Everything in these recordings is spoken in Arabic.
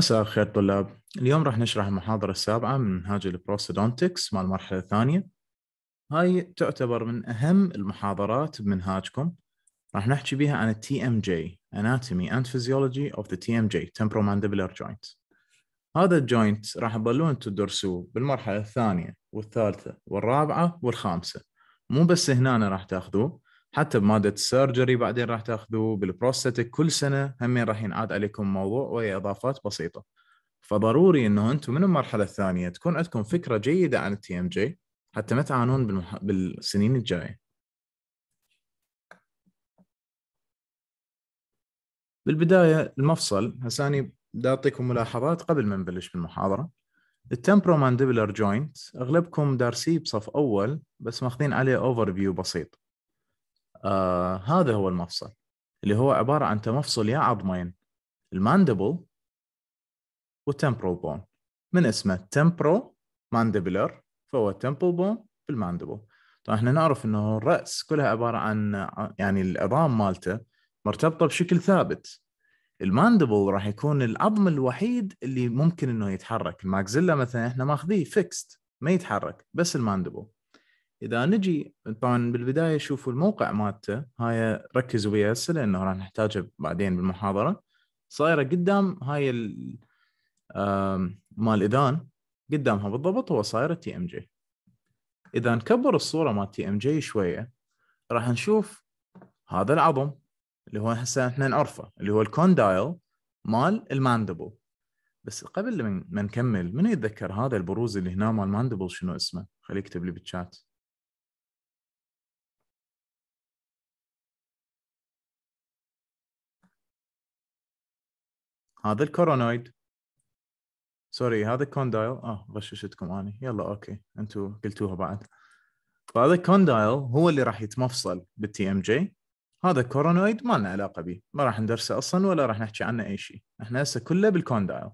مساء الخير طلاب اليوم راح نشرح المحاضرة السابعة من منهاج البروسيدونتكس مع المرحلة الثانية هاي تعتبر من أهم المحاضرات بمنهاجكم راح نحكي بها عن ال TMJ Anatomy and Physiology of the TMJ Temporomandibular Joint هذا الجوينت راح تظلون انتم تدرسوه بالمرحلة الثانية والثالثة والرابعة والخامسة مو بس هنا راح تاخذوه حتى بماده السيرجري بعدين راح تاخذوه بالبروستاتيك كل سنه همين راح ينعاد عليكم موضوع وهي اضافات بسيطه فضروري انه انتم من المرحله الثانيه تكون عندكم فكره جيده عن التي ام جي حتى ما تعانون بالمح... بالسنين الجايه بالبدايه المفصل هساني اني بدي اعطيكم ملاحظات قبل ما نبلش بالمحاضره التمبرومانديبلر جوينت اغلبكم دارسيه بصف اول بس ماخذين عليه اوفر فيو بسيط آه هذا هو المفصل اللي هو عباره عن تمفصل يا عظمين الماندبل والتمبرال بون من اسمه تمبرو ماندبلر فهو تمبل بون بالماندبل طبعا احنا نعرف انه الراس كلها عباره عن يعني العظام مالته مرتبطه بشكل ثابت الماندبل راح يكون العظم الوحيد اللي ممكن انه يتحرك الماكزيلا مثلا احنا ماخذيه فيكست ما يتحرك بس الماندبل اذا نجي طبعا بالبدايه شوفوا الموقع مالته هاي ركزوا بيها هسه لانه راح نحتاجه بعدين بالمحاضره صايره قدام هاي مال اذان قدامها بالضبط هو صايره تي ام جي اذا نكبر الصوره مال تي ام جي شويه راح نشوف هذا العظم اللي هو هسه احنا نعرفه اللي هو الكوندايل مال الماندبل بس قبل ما نكمل من يتذكر هذا البروز اللي هنا مال ماندبل شنو اسمه خليه يكتب لي بالشات هذا الكورونويد سوري هذا كوندايل اه غششتكم اني يلا اوكي انتم قلتوها بعد فهذا كوندايل هو اللي راح يتمفصل بالتي ام جي هذا كورونويد ما لنا علاقه به ما راح ندرسه اصلا ولا راح نحكي عنه اي شيء احنا هسه كله بالكوندايل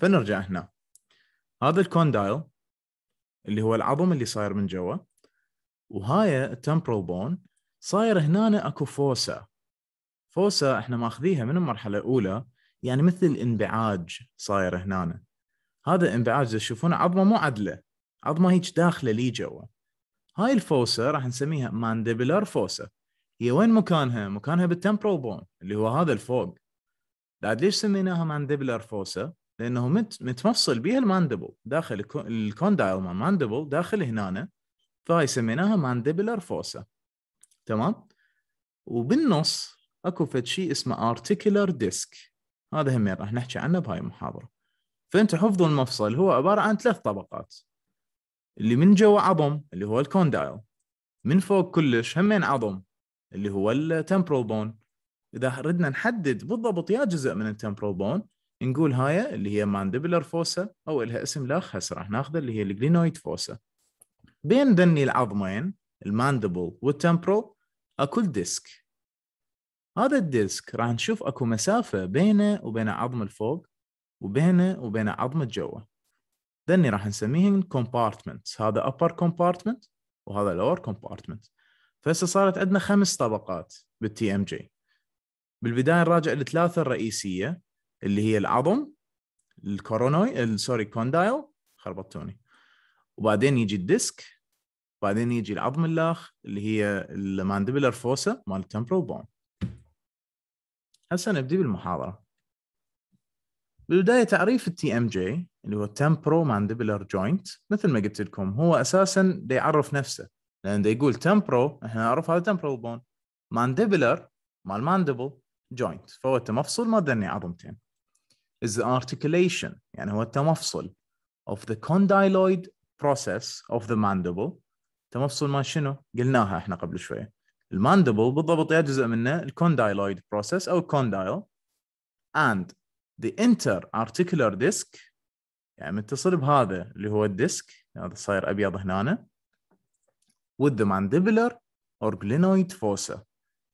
فنرجع هنا هذا الكوندايل اللي هو العظم اللي صاير من جوا وهاي التمبرال بون صاير هنا اكو فوسا فوسا احنا ماخذيها من المرحله الاولى يعني مثل انبعاج صاير هنا هذا انبعاج اذا تشوفونه عظمه مو عدله عظمه هيك داخله لي جوا هاي الفوسه راح نسميها مانديبلر فوسه هي وين مكانها؟ مكانها بالتمبرال بون اللي هو هذا الفوق بعد ليش سميناها مانديبلر فوسه؟ لانه مت متفصل بها الماندبل داخل الكوندايل مال ماندبل داخل هنا فهاي سميناها مانديبلر فوسا تمام وبالنص اكو فد شيء اسمه ارتيكيولار ديسك هذا همين راح نحكي عنه بهاي المحاضره فانت حفظ المفصل هو عباره عن ثلاث طبقات اللي من جوا عظم اللي هو الكوندايل من فوق كلش همين عظم اللي هو التمبرال بون اذا ردنا نحدد بالضبط يا جزء من التمبرال بون نقول هاي اللي هي ماندبلر فوسا او لها اسم لا هسه راح ناخذه اللي هي الجلينويد فوسا بين دني العظمين الماندبل والتمبرال اكل ديسك هذا الديسك راح نشوف اكو مسافه بينه وبين عظم الفوق وبينه وبين عظم الجوه ذني راح نسميهم كومبارتمنتس هذا upper compartment وهذا lower compartment فهسه صارت عندنا خمس طبقات بالتي ام جي بالبدايه نراجع الثلاثه الرئيسيه اللي هي العظم الكورونوي سوري كوندايل خربطتوني وبعدين يجي الديسك بعدين يجي العظم اللاخ اللي هي الماندبلر فوسا مال التمبرال بون هسه نبدي بالمحاضره بالبدايه تعريف التي ام جي اللي هو تمبرو ماندبلر جوينت مثل ما قلت لكم هو اساسا دي يعرف نفسه لان دي يقول تمبرو احنا نعرف هذا تمبرو بون ماندبلر مال ماندبل جوينت فهو تمفصل ما دني عظمتين is the articulation يعني هو التمفصل of the condyloid process of the mandible تمفصل ما شنو قلناها احنا قبل شويه الماندبل بالضبط يا جزء منه الكوندايلويد بروسيس او كوندايل and the ارتيكولار disc يعني متصل بهذا اللي هو الديسك هذا يعني صاير ابيض هنا وذ ذا mandibular or glenoid fossa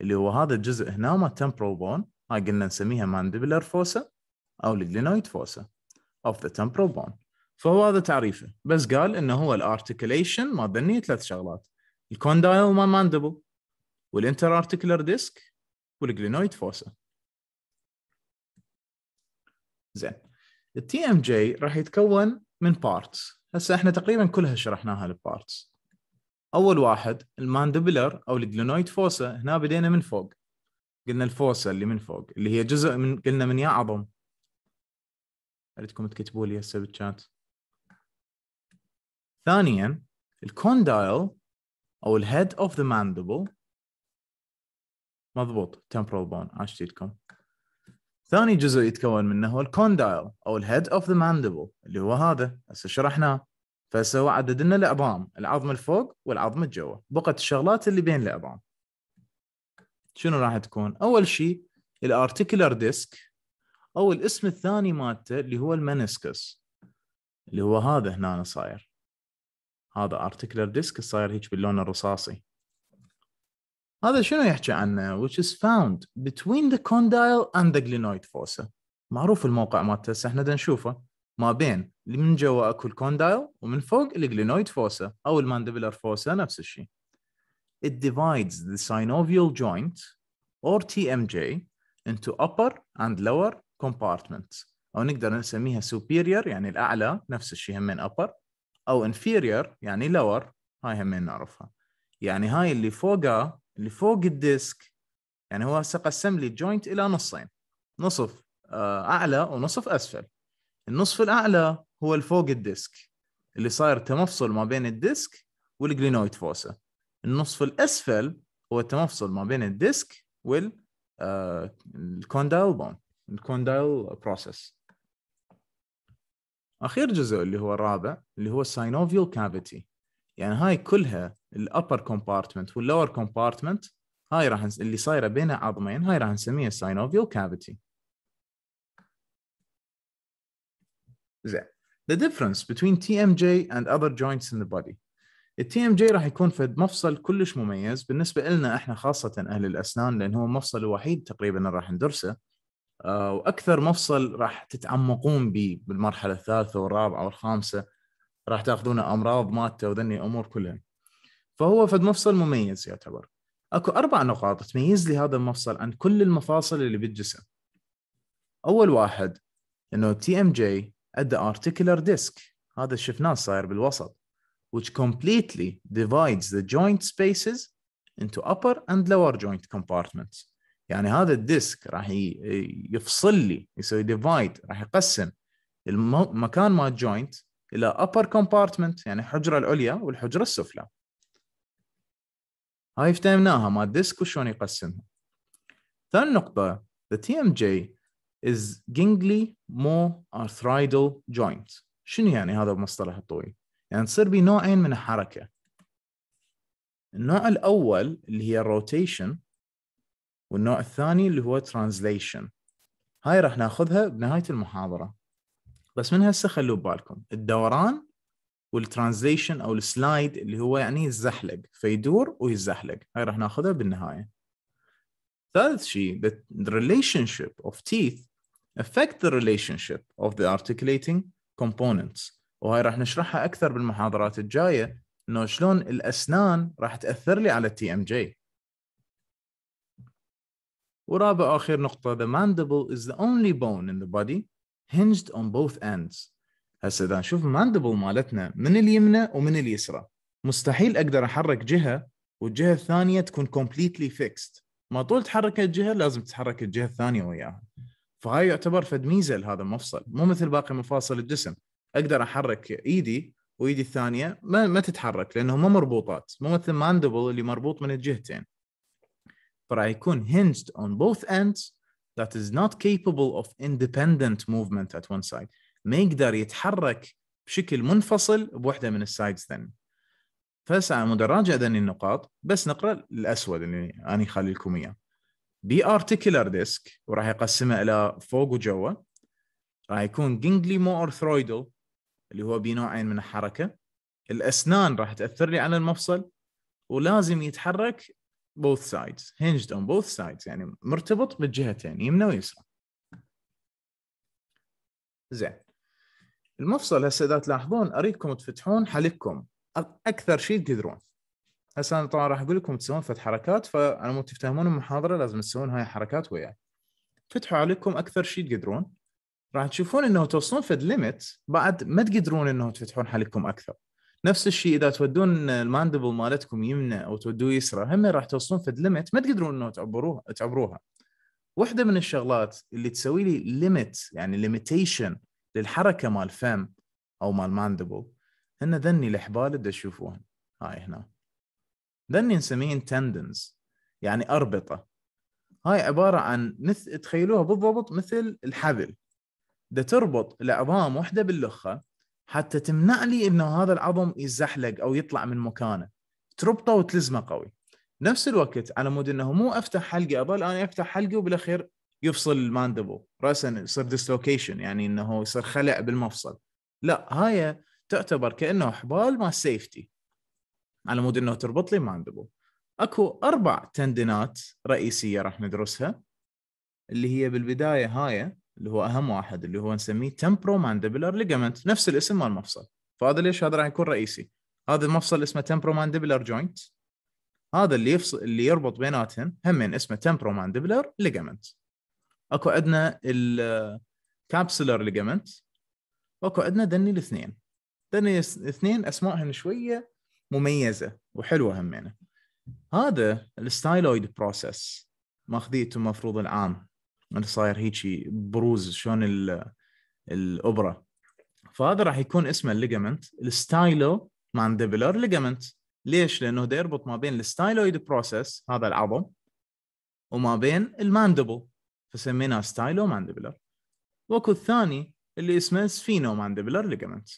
اللي هو هذا الجزء هنا ما temporal bone هاي قلنا نسميها mandibular fossa او الجلينويد fossa of the temporal bone فهو هذا تعريفه بس قال انه هو الارتكليشن ما ذني ثلاث شغلات الكوندايل ما ماندبل والانتر ارتكلر ديسك والجلينويد فوسا زين التي ام جي راح يتكون من بارتس هسه احنا تقريبا كلها شرحناها البارتس اول واحد الماندبلر او الجلينويد فوسا هنا بدينا من فوق قلنا الفوسا اللي من فوق اللي هي جزء من قلنا من يا عظم اريدكم تكتبوا لي هسه بالشات ثانيا الكوندايل او الهيد اوف ذا ماندبل مضبوط temporal bone عاش لكم ثاني جزء يتكون منه هو الكوندايل او الهيد اوف ذا ماندبل اللي هو هذا هسه شرحناه فهسه عدد لنا العظام العظم الفوق والعظم الجوا بقت الشغلات اللي بين العظام شنو راح تكون اول شيء الارتيكولار ديسك او الاسم الثاني مالته اللي هو المنسكس اللي هو هذا هنا صاير هذا ارتيكولار ديسك صاير هيك باللون الرصاصي هذا شنو يحكي عنه which is found between the condyle and the glenoid fossa معروف الموقع مالته هسه احنا نشوفه ما بين اللي من جوا اكو الكوندايل ومن فوق الجلينويد فوسا او الماندبلر فوسا نفس الشيء it divides the synovial joint or TMJ into upper and lower compartments او نقدر نسميها superior يعني الاعلى نفس الشيء همين upper او inferior يعني lower هاي همين نعرفها يعني هاي اللي فوقها اللي فوق الديسك يعني هو هسه قسم لي الجوينت الى نصين نصف آه، اعلى ونصف اسفل النصف الاعلى هو اللي فوق الديسك اللي صاير تمفصل ما بين الديسك والجلينويد فوسا النصف الاسفل هو تمفصل ما بين الديسك وال آه، الكوندايل بون الكوندايل بروسيس اخير جزء اللي هو الرابع اللي هو الساينوفيال كافيتي يعني هاي كلها الابر كومبارتمنت واللور كومبارتمنت هاي راح نس... اللي صايره بين عظمين هاي راح نسميها ساينوفيال كافيتي زين the difference between TMJ and other joints in the body ال TMJ راح يكون فد مفصل كلش مميز بالنسبة لنا احنا خاصة اهل الاسنان لان هو المفصل الوحيد تقريبا راح ندرسه آه، واكثر مفصل راح تتعمقون به بالمرحلة الثالثة والرابعة والخامسة راح تاخذون امراض مالته وذني امور كلها فهو فد مفصل مميز يعتبر اكو اربع نقاط تميز لي هذا المفصل عن كل المفاصل اللي بالجسم اول واحد انه تي ام جي عنده ارتيكولار ديسك هذا شفناه صاير بالوسط which completely divides the joint spaces into upper and lower joint compartments يعني هذا الديسك راح يفصل لي يسوي ديفايد راح يقسم المكان مال الجوينت الى upper compartment يعني الحجره العليا والحجره السفلى هاي فهمناها مال ديسك وشلون يقسمها ثاني نقطة the TMJ is gingly more arthroidal joint شنو يعني هذا المصطلح الطويل؟ يعني تصير بي نوعين من الحركة النوع الأول اللي هي الروتيشن والنوع الثاني اللي هو ترانزليشن هاي راح ناخذها بنهاية المحاضرة بس من هسه خلوا ببالكم الدوران والترانزليشن او السلايد اللي هو يعني يتزحلق فيدور ويتزحلق هاي راح ناخذها بالنهايه ثالث شيء the relationship of teeth affect the relationship of the articulating components وهاي راح نشرحها اكثر بالمحاضرات الجايه انه شلون الاسنان راح تاثر لي على التي ام جي ورابع اخر نقطه the mandible is the only bone in the body hinged on both ends هسه اذا نشوف الماندبل مالتنا من اليمنى ومن اليسرى مستحيل اقدر احرك جهه والجهه الثانيه تكون كومبليتلي فيكست ما طول تحرك الجهه لازم تتحرك الجهه الثانيه وياها فهاي يعتبر فد ميزه لهذا المفصل مو مثل باقي مفاصل الجسم اقدر احرك ايدي وايدي الثانيه ما, ما تتحرك لانهم مربوطات مو مثل ماندبل اللي مربوط من الجهتين فراح يكون hinged on both ends that is not capable of independent movement at one side ما يقدر يتحرك بشكل منفصل بوحده من السايدز ذن فهسه مدى راجع ذني النقاط بس نقرا الاسود اللي انا خالي لكم اياه بي ارتيكولار ديسك وراح يقسمه الى فوق وجوا راح يكون مو ارثرويدل اللي هو بنوعين من الحركه الاسنان راح تاثر لي على المفصل ولازم يتحرك both sides hinged on both sides يعني مرتبط بالجهتين يمنى ويسرى زين المفصل هسه اذا تلاحظون اريدكم تفتحون حلقكم اكثر شيء تقدرون هسه انا طبعا راح اقول لكم تسوون فتح حركات فانا مو تفهمون المحاضره لازم تسوون هاي حركات وياي فتحوا عليكم اكثر شيء تقدرون راح تشوفون انه توصلون فد ليميت بعد ما تقدرون انه تفتحون حلقكم اكثر نفس الشيء اذا تودون الماندبل مالتكم يمنى او تودوه يسرى هم راح توصلون فد ليميت ما تقدرون انه تعبروها تعبروها واحده من الشغلات اللي تسوي لي ليميت limit يعني ليميتيشن للحركه مال فم او مال ماندبل هن ذني الحبال اللي تشوفوهن هاي هنا ذني نسميهن تندنز يعني اربطه هاي عباره عن مثل تخيلوها بالضبط مثل الحبل ده تربط العظام واحده باللخه حتى تمنع لي انه هذا العظم يزحلق او يطلع من مكانه تربطه وتلزمه قوي نفس الوقت على مود انه مو افتح حلقه اظل انا افتح حلقه وبالاخير يفصل الماندبو راسا يصير ديسلوكيشن يعني انه يصير خلع بالمفصل لا هاي تعتبر كانه حبال مال سيفتي على مود انه تربط لي ماندبو اكو اربع تندنات رئيسيه راح ندرسها اللي هي بالبدايه هاي اللي هو اهم واحد اللي هو نسميه تمبرو ماندبلر ليجمنت نفس الاسم مال المفصل فهذا ليش هذا راح يكون رئيسي هذا المفصل اسمه تمبرو ماندبلر جوينت هذا اللي يفصل اللي يربط بيناتهم همين اسمه تمبرو ماندبلر ليجمنت اكو عندنا الكابسولر ليجمنت واكو عندنا دني الاثنين دني الاثنين اسمائهم شويه مميزه وحلوه همينه هذا الستايلويد بروسس ماخذيته المفروض العام اللي صاير هيجي بروز شلون الابره فهذا راح يكون اسمه الليجمنت الستايلو مانديبلر ليجمنت ليش؟ لانه يربط ما بين الستايلويد بروسس هذا العظم وما بين الماندبل فسميناه ستايلو ماندبلر واكو الثاني اللي اسمه سفينو ماندبلر ليجمنت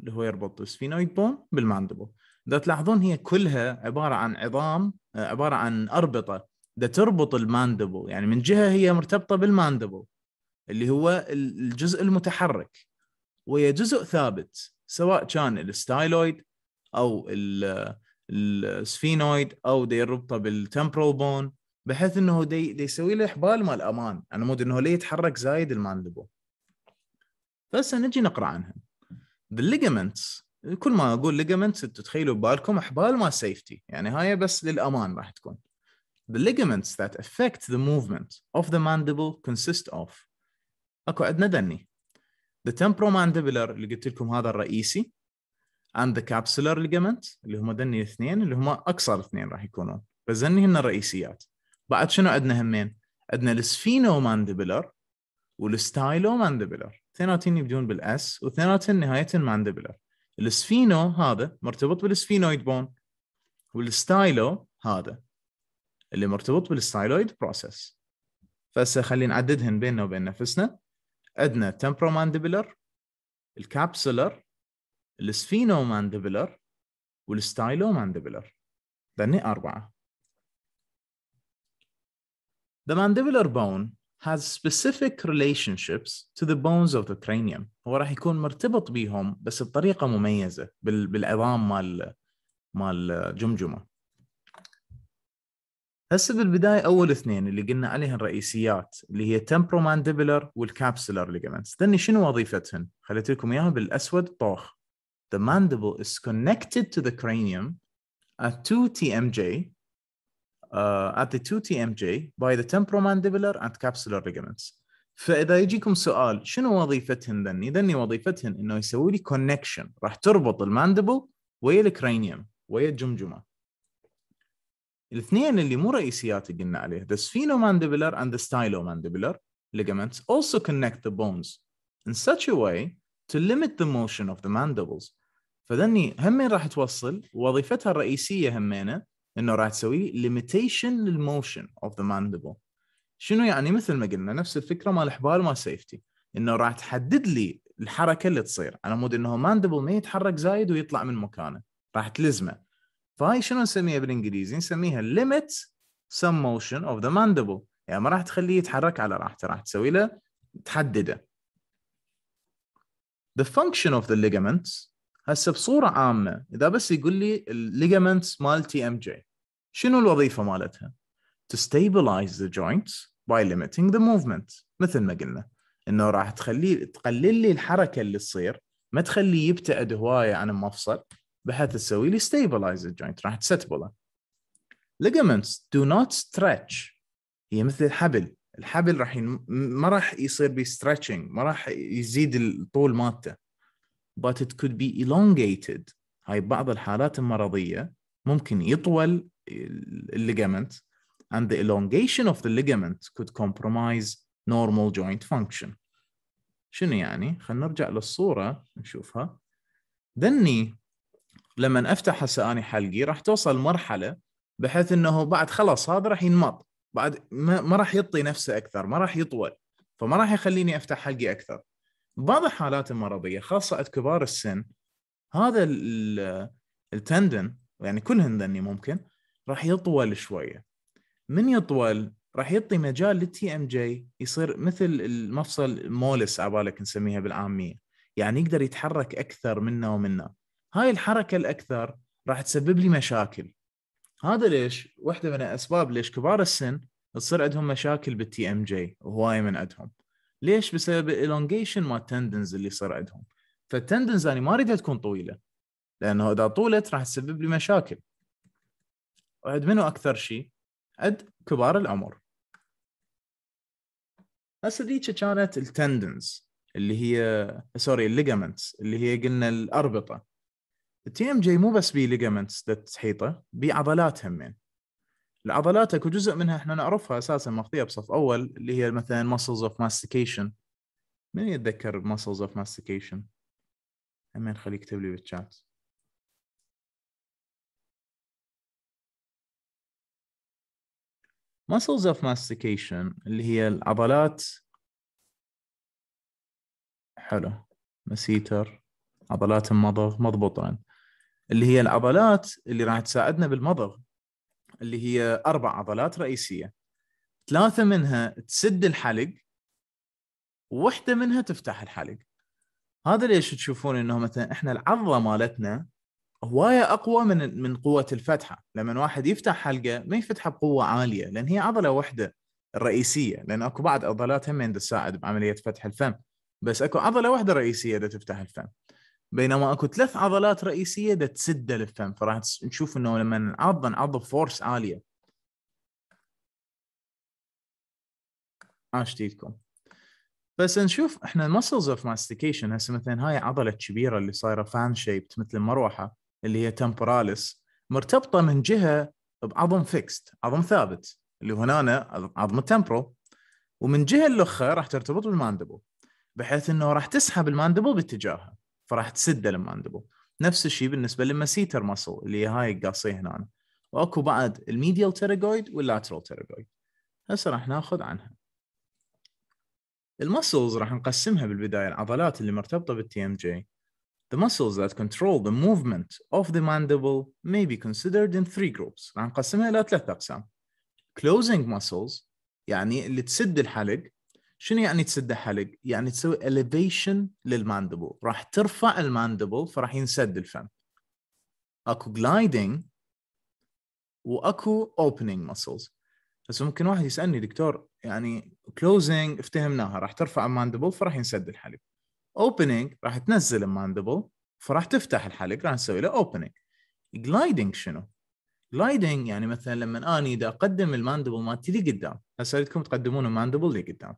اللي هو يربط السفينويد بون بالماندبل اذا تلاحظون هي كلها عباره عن عظام آه، عباره عن اربطه ده تربط الماندبل يعني من جهه هي مرتبطه بالماندبل اللي هو الجزء المتحرك وهي جزء ثابت سواء كان الستايلويد او آه، السفينويد او ده يربطه بالتمبرال بون بحيث انه دي, دي يسوي له حبال مال امان على مود انه ليه يتحرك زايد الماندبو بس نجي نقرا عنها بالليجمنتس كل ما اقول ليجمنتس انتم تخيلوا ببالكم حبال مال سيفتي يعني هاي بس للامان راح تكون The ligaments that affect the movement of the mandible consist of اكو عندنا دني The temporomandibular اللي قلت لكم هذا الرئيسي and the capsular ligament اللي هم دني الاثنين اللي هم اقصر اثنين راح يكونون بس دني هن الرئيسيات بعد شنو عندنا همين؟ عندنا السفينو ماندبلر والستايلو ماندبلر اثنيناتهم يبدون بالاس واثنيناتهم نهايه ماندبلر السفينو هذا مرتبط بالسفينويد بون والستايلو هذا اللي مرتبط بالستايلويد بروسس فهسه خلينا نعددهن بيننا وبين نفسنا عندنا تمبروماندبلر الكابسولر السفينو والستايلو والستايلوماندبلر ذني أربعة The mandibular bone has specific relationships to the bones of the cranium هو راح يكون مرتبط بهم بس بطريقة مميزة بال... بالعظام مال مال جمجمة هسه بالبداية أول اثنين اللي قلنا عليهم الرئيسيات اللي هي temporomandibular والcapsular ligaments ذني شنو وظيفتهن؟ خليت لكم إياها بالأسود طوخ The mandible is connected to the cranium at 2 TMJ uh, at the 2 TMJ by the temporomandibular and capsular ligaments. فاذا يجيكم سؤال شنو وظيفتهن ذني؟ ذني وظيفتهن انه يسوي لي كونكشن راح تربط الماندبل ويا الكرينيوم ويا الجمجمه. الاثنين اللي مو رئيسيات اللي قلنا عليه the sphenomandibular and the stylomandibular ligaments also connect the bones in such a way to limit the motion of the mandibles. فذني همين راح توصل وظيفتها الرئيسيه همينه انه راح تسوي ليميتيشن للموشن اوف ذا ماندبل شنو يعني مثل ما قلنا نفس الفكره مال الحبال مال سيفتي انه راح تحدد لي الحركه اللي تصير على مود انه ماندبل ما يتحرك زايد ويطلع من مكانه راح تلزمه فهاي شنو نسميها بالانجليزي نسميها ليميت سم موشن اوف ذا ماندبل يعني ما راح تخليه يتحرك على راحته راح تسوي له تحدده The function of the ligaments هسه بصوره عامه اذا بس يقول لي الليجمنتس مال تي ام جي شنو الوظيفه مالتها؟ تو ستيبلايز ذا جوينتس باي ليمتنج ذا موفمنت مثل ما قلنا انه راح تخلي تقلل لي الحركه اللي تصير ما تخليه يبتعد هوايه عن المفصل بحيث تسوي لي ستيبلايز ذا جوينت راح تستبله ليجمنتس دو نوت ستريتش هي مثل الحبل الحبل راح ين... ما راح يصير بي ستريتشنج ما راح يزيد الطول مالته but it could be elongated هاي بعض الحالات المرضية ممكن يطول الليجامنت and the elongation of the ligament could compromise normal joint function شنو يعني؟ خلينا نرجع للصورة نشوفها دني لما افتح هسه اني حلقي راح توصل مرحلة بحيث انه بعد خلاص هذا راح ينمط بعد ما, ما راح يطي نفسه اكثر ما راح يطول فما راح يخليني افتح حلقي اكثر بعض الحالات المرضيه خاصه عند كبار السن هذا التندن يعني كلهن هندني ممكن راح يطول شويه من يطول راح يعطي مجال للتي ام جي يصير مثل المفصل مولس عبالك نسميها بالعاميه يعني يقدر يتحرك اكثر منا ومنا هاي الحركه الاكثر راح تسبب لي مشاكل هذا ليش واحده من الاسباب ليش كبار السن تصير عندهم مشاكل بالتي ام جي وهواي من عندهم ليش؟ بسبب الالونجيشن مال التندنز اللي يصير عندهم فالتندنز يعني انا ما اريدها تكون طويله لانه اذا طولت راح تسبب لي مشاكل وعد منو اكثر شيء؟ عد كبار العمر هسه ذيك كانت التندنز اللي هي سوري الليجامنتس اللي هي قلنا الاربطه التي ام جي مو بس بي ليجامنتس تحيطه بي عضلات همين العضلات اكو جزء منها احنا نعرفها اساسا ماخذيها بصف اول اللي هي مثلا muscles of mastication من يتذكر muscles of mastication؟ همين خليه يكتب لي بالشات muscles of mastication اللي هي العضلات حلو مسيتر عضلات المضغ مضبوطة اللي هي العضلات اللي راح تساعدنا بالمضغ اللي هي اربع عضلات رئيسيه ثلاثه منها تسد الحلق وحده منها تفتح الحلق هذا ليش تشوفون انه مثلا احنا العضله مالتنا هوايه اقوى من من قوه الفتحه لما واحد يفتح حلقه ما يفتحها بقوه عاليه لان هي عضله واحده الرئيسيه لان اكو بعض عضلات هم تساعد بعمليه فتح الفم بس اكو عضله واحده رئيسيه اذا تفتح الفم بينما اكو ثلاث عضلات رئيسيه دا تسد للفم فراح نشوف انه لما نعض نعض بفورس عاليه عاش ايدكم بس نشوف احنا المسلز اوف ماستيكيشن هسه مثلا هاي عضله كبيره اللي صايره فان شيبت مثل المروحه اللي هي تمبوراليس مرتبطه من جهه بعظم فيكست عظم ثابت اللي هنا عظم التمبرو ومن جهه الاخرى راح ترتبط بالماندبل بحيث انه راح تسحب الماندبل باتجاهها فراح تسده الماندبل نفس الشيء بالنسبه للمسيتر مسل اللي هاي قاصيه هنا واكو بعد الميديال تيراجويد واللاترال تيراجويد هسه راح ناخذ عنها المسلز راح نقسمها بالبدايه العضلات اللي مرتبطه بالتي ام جي The muscles that control the movement of the mandible may be considered in three groups. راح نقسمها إلى ثلاث أقسام. Closing muscles يعني اللي تسد الحلق شنو يعني تسد حلق؟ يعني تسوي elevation للماندبل راح ترفع الماندبل فراح ينسد الفم اكو جلايدنج واكو اوبننج ماسلز بس ممكن واحد يسالني دكتور يعني كلوزنج افتهمناها راح ترفع الماندبل فراح ينسد الحلق اوبننج راح تنزل الماندبل فراح تفتح الحلق راح نسوي له اوبننج جلايدنج شنو؟ جلايدنج يعني مثلا لما اني اذا اقدم الماندبل مالتي لقدام هسه اريدكم تقدمون الماندبل لقدام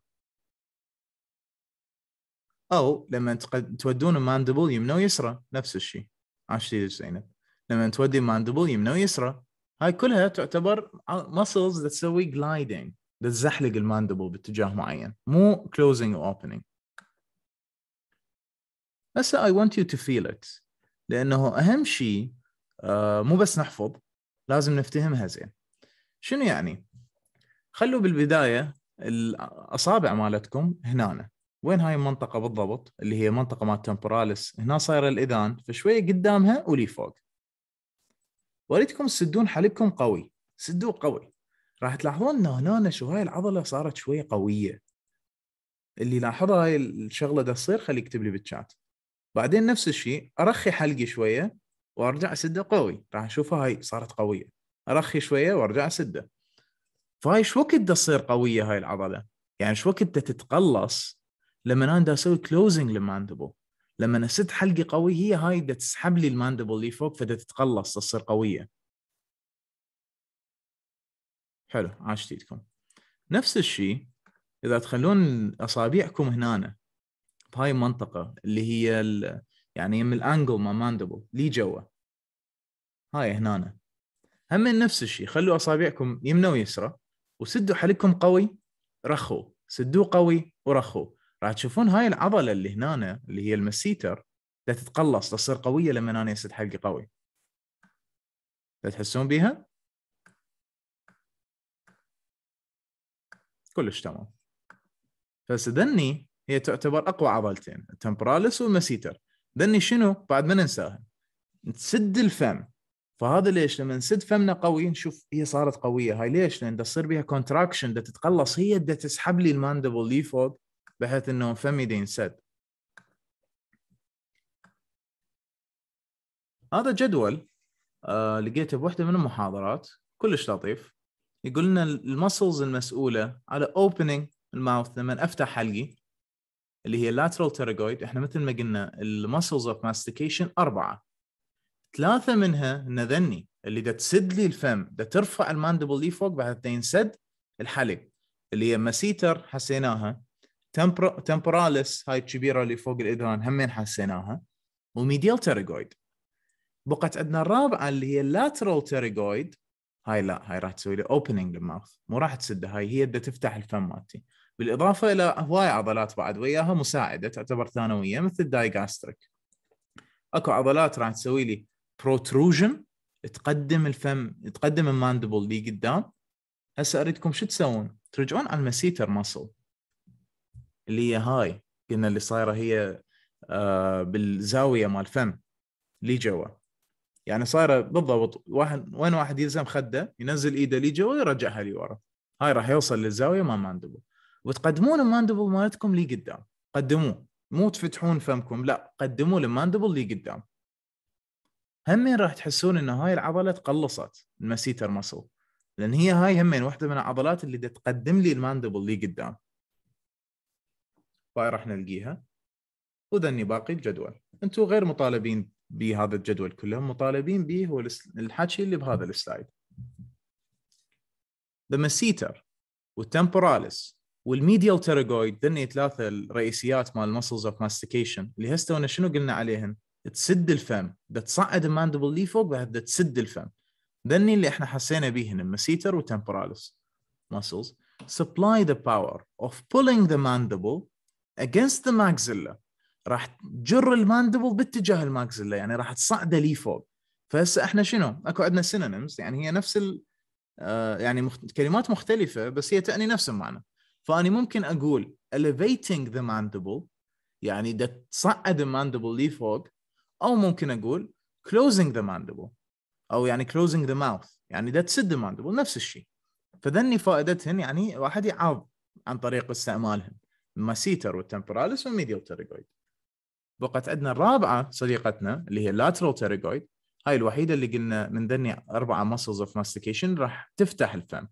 او لما تودون ماندبل يمنى ويسرى نفس الشيء عاش زينب لما تودي ماندبل يمنى ويسرى هاي كلها تعتبر that تسوي جلايدنج تزحلق الماندبل باتجاه معين مو or opening هسه I want you to feel it لانه اهم شيء آه، مو بس نحفظ لازم نفتهمها زين شنو يعني خلوا بالبدايه الاصابع مالتكم هنا وين هاي المنطقه بالضبط اللي هي منطقه مال تمبوراليس هنا صايره الاذان فشويه قدامها ولي فوق واريدكم تسدون حليبكم قوي سدوه قوي راح تلاحظون انه هنا شو هاي العضله صارت شويه قويه اللي لاحظها هاي الشغله ده تصير خليه يكتب لي بالشات بعدين نفس الشيء ارخي حلقي شويه وارجع اسده قوي راح اشوفها هاي صارت قويه ارخي شويه وارجع اسده فهاي شو وقت تصير قويه هاي العضله يعني شو وقت تتقلص لما انا اسوي كلوزنج للماندبل لما اسد حلقي قوي هي هاي دا تسحب لي الماندبل اللي فوق فدا تتقلص تصير قويه حلو عاشت ايدكم نفس الشيء اذا تخلون اصابعكم هنا بهاي المنطقه اللي هي ال... يعني من الانجل ما ماندبل لي جوا هاي هنا هم نفس الشيء خلوا اصابعكم يمنى ويسرى وسدوا حلقكم قوي رخوا سدوه قوي ورخوا راح تشوفون هاي العضله اللي هنا اللي هي المسيتر تتقلص تصير قويه لما انا يصير حقي قوي تحسون بيها؟ كلش تمام فسدني هي تعتبر اقوى عضلتين التمبراليس والمسيتر دني شنو بعد ما ننساها نسد الفم فهذا ليش لما نسد فمنا قوي نشوف هي صارت قويه هاي ليش لان تصير بها كونتراكشن تتقلص هي بدها تسحب لي الماندبل فوق بحيث انه فمي ينسد هذا جدول آه لقيته بوحده من المحاضرات كلش لطيف يقول لنا المسلز المسؤوله على اوبننج الماوث لما افتح حلقي اللي هي lateral pterygoid احنا مثل ما قلنا المسلز اوف ماستيكيشن اربعه ثلاثه منها نذني اللي دا تسد لي الفم دا ترفع الماندبل لي فوق بعد ينسد الحلق اللي هي مسيتر حسيناها تمبراليس هاي الكبيره اللي فوق الاذهان همين حسيناها وميديال تيريجويد بقت عندنا الرابعه اللي هي اللاترال تيريجويد هاي لا هاي راح تسوي لي اوبننج للماوث مو راح تسده هاي هي بدها تفتح الفم مالتي بالاضافه الى هواي عضلات بعد وياها مساعده تعتبر ثانويه مثل الدايجاستريك اكو عضلات راح تسوي لي بروتروجن تقدم الفم تقدم الماندبل لي قدام هسه اريدكم شو تسوون؟ ترجعون على المسيتر ماسل اللي هي هاي قلنا اللي صايره هي آه، بالزاويه مال فم لي جوا يعني صايره بالضبط واحد وين واحد يلزم خده ينزل ايده لي جوا ويرجعها لي ورا هاي راح يوصل للزاويه مال ماندبل وتقدمون الماندبل مالتكم لي قدام قدموه مو تفتحون فمكم لا قدموا الماندبل لي قدام همين راح تحسون ان هاي العضله تقلصت المسيتر مسل لان هي هاي همين واحده من العضلات اللي تقدم لي الماندبل لي قدام راح نلقيها وذني باقي الجدول انتم غير مطالبين بهذا الجدول كله مطالبين به هو الحكي اللي بهذا السلايد السيتر والتمبوراليس والميديال تيراجويد ذني ثلاثه الرئيسيات مال المسلز اوف ماستيكيشن اللي هسه شنو قلنا عليهن تسد الفم ده تصعد الماندبل لي فوق بعد تسد الفم ذني اللي احنا حسينا بيهن المسيتر والتمبوراليس muscles supply the power of pulling the mandible اجينست ذا ماكزيلا راح تجر الماندبل باتجاه الماكزيلا يعني راح تصعده لي فوق فهسه احنا شنو؟ اكو عندنا سينونيمز يعني هي نفس ال آه، يعني كلمات مختلفه بس هي تعني نفس المعنى فاني ممكن اقول elevating the mandible يعني ده تصعد الماندبل لي فوق او ممكن اقول closing the mandible او يعني closing the mouth يعني ده تسد الماندبل نفس الشيء فذني فائدتهن يعني واحد يعض عن طريق استعمالهن ماسيتر والتمبراليس والميديال تيريجويد بقت عندنا الرابعه صديقتنا اللي هي اللاترال تيريجويد هاي الوحيده اللي قلنا من ذني اربعه muscles اوف ماستيكيشن راح تفتح الفم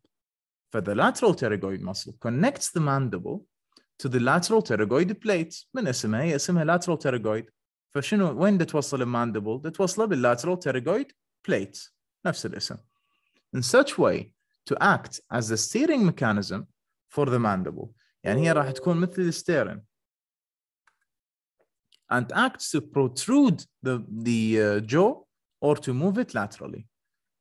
فذا lateral pterygoid muscle connects the mandible to the lateral pterygoid plate من اسمها هي اسمها lateral pterygoid فشنو وين توصل الماندبل؟ توصله باللاترال pterygoid plate نفس الاسم in such way to act as the steering mechanism for the mandible يعني هي راح تكون مثل الستيرن and acts to protrude the, the uh, jaw or to move it laterally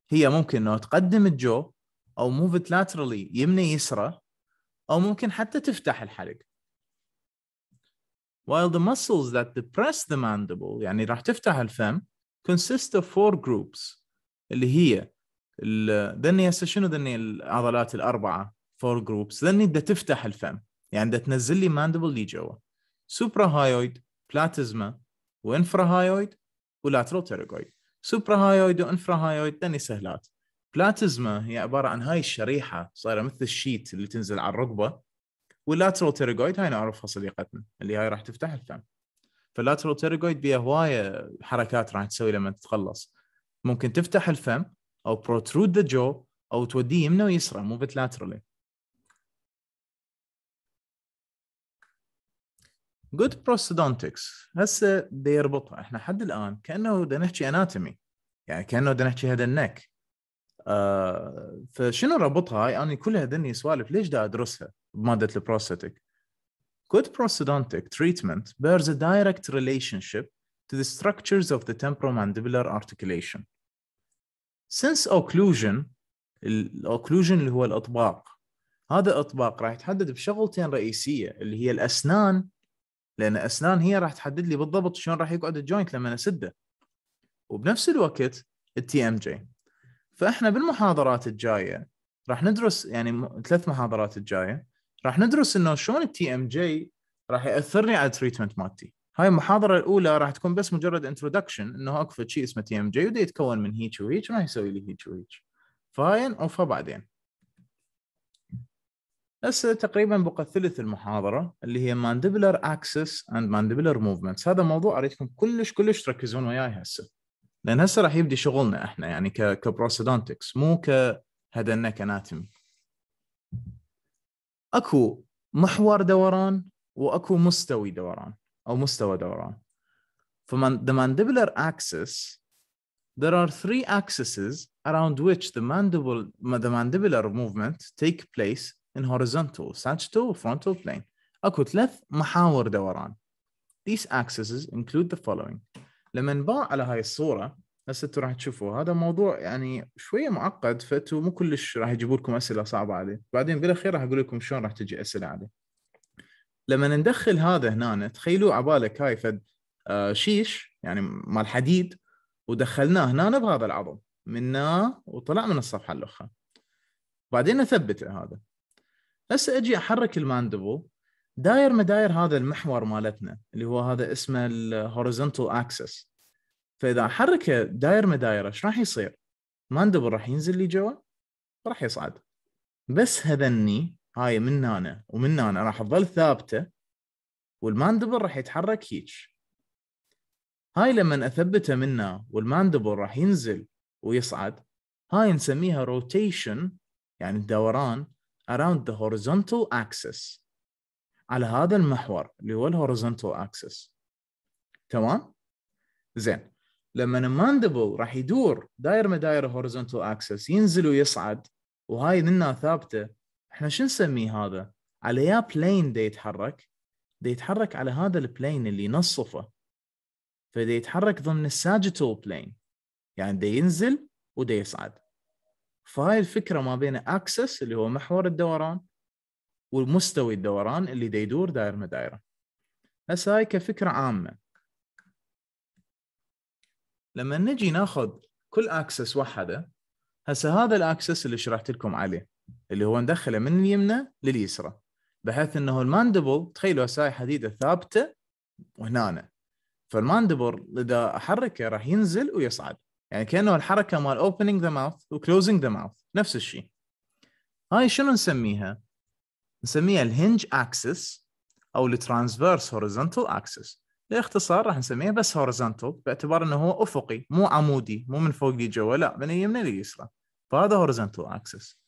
هي ممكن انه تقدم الجو او move it laterally يمنى يسرى او ممكن حتى تفتح الحلق while the muscles that depress the mandible يعني راح تفتح الفم consist of four groups اللي هي ذني هسه شنو ذني العضلات الاربعه four groups ذني بدها تفتح الفم يعني ده تنزل لي ماندبل اللي جوا سوبرا هايويد بلاتزما وانفرا هايويد ولاترال تيرجويد سوبرا هايويد وانفرا هايويد ثاني سهلات بلاتزما هي عباره عن هاي الشريحه صايره مثل الشيت اللي تنزل على الركبه واللاترال تيرجويد هاي نعرفها صديقتنا اللي هاي راح تفتح الفم فاللاترال تيرجويد بيها هوايه حركات راح تسوي لما تتخلص ممكن تفتح الفم او بروترود ذا جو او توديه يمنى ويسرى مو بتلاترالي جود بروستودونتكس هسه بيربطها يربطها احنا حد الان كانه بدنا نحكي اناتومي يعني كانه بدنا نحكي هذا النك آه فشنو ربطها هاي انا كل هذني سوالف ليش دا ادرسها بماده البروستاتيك Good prosthodontic treatment bears a direct relationship to the structures of the temporomandibular articulation. Since occlusion, الاوكلوجن اللي هو الاطباق هذا الاطباق راح يتحدد بشغلتين رئيسيه اللي هي الاسنان لان اسنان هي راح تحدد لي بالضبط شلون راح يقعد الجوينت لما اسده وبنفس الوقت التي ام جي فاحنا بالمحاضرات الجايه راح ندرس يعني ثلاث محاضرات الجايه راح ندرس انه شلون التي ام جي راح ياثرني على التريتمنت مالتي هاي المحاضره الاولى راح تكون بس مجرد انترودكشن انه اكو شيء اسمه تي ام جي ودي يتكون من هيك وهيك وراح يسوي لي هيك وهيك فاين اوفا بعدين هسه تقريبا بقى ثلث المحاضره اللي هي ماندبلر اكسس اند ماندبلر موفمنتس هذا موضوع اريدكم كلش كلش تركزون وياي هسه لان هسه راح يبدي شغلنا احنا يعني كبروسيدونتكس مو كهدنك اناتومي اكو محور دوران واكو مستوي دوران او مستوى دوران فمن the mandibular axis there are three axes around which the mandible the mandibular movement take place ان horizontal sagittal frontal plane اكو ثلاث محاور دوران these axes include the following لما نباع على هاي الصوره هسه انتم راح تشوفوا هذا موضوع يعني شويه معقد فانتم مو كلش راح يجيبوا لكم اسئله صعبه عليه بعدين بالاخير راح اقول لكم شلون راح تجي اسئله عليه لما ندخل هذا هنا تخيلوا عبالك هاي فد آه، شيش يعني مال حديد ودخلناه هنا بهذا العظم منه وطلع من الصفحه الاخرى بعدين نثبت هذا بس اجي احرك الماندبل داير مداير هذا المحور مالتنا اللي هو هذا اسمه الهوريزونتال اكسس فاذا احركه داير مدايره ايش راح يصير؟ ماندبل راح ينزل لي جوا راح يصعد بس هذني هاي من هنا ومن هنا راح تظل ثابته والماندبل راح يتحرك هيج هاي لما اثبته منا والماندبل راح ينزل ويصعد هاي نسميها روتيشن يعني الدوران around the horizontal axis على هذا المحور اللي هو الهوريزونتال اكسس تمام زين لما الماندبل راح يدور داير مداير هوريزونتال اكسس ينزل ويصعد وهاي لنا ثابته احنا شو نسميه هذا على يا بلين دي يتحرك دي يتحرك على هذا البلين اللي نصفه فدي يتحرك ضمن الساجيتال بلين يعني دي ينزل ودي يصعد فهاي الفكره ما بين اكسس اللي هو محور الدوران ومستوي الدوران اللي دا يدور داير مدايره هسه هاي كفكره عامه لما نجي ناخذ كل اكسس وحده هسه هذا الاكسس اللي شرحت لكم عليه اللي هو ندخله من اليمنى لليسرى بحيث انه الماندبل تخيلوا هسه هاي حديده ثابته وهنا فالماندبل اذا احركه راح ينزل ويصعد يعني كانه الحركه مال the ذا ماوث وكلوزنج ذا ماوث نفس الشيء هاي شنو نسميها؟ نسميها الهنج اكسس او الترانسفيرس هوريزونتال اكسس باختصار راح نسميها بس هوريزونتال باعتبار انه هو افقي مو عمودي مو من فوق لجوا لا من اليمنى لليسرى فهذا هوريزونتال اكسس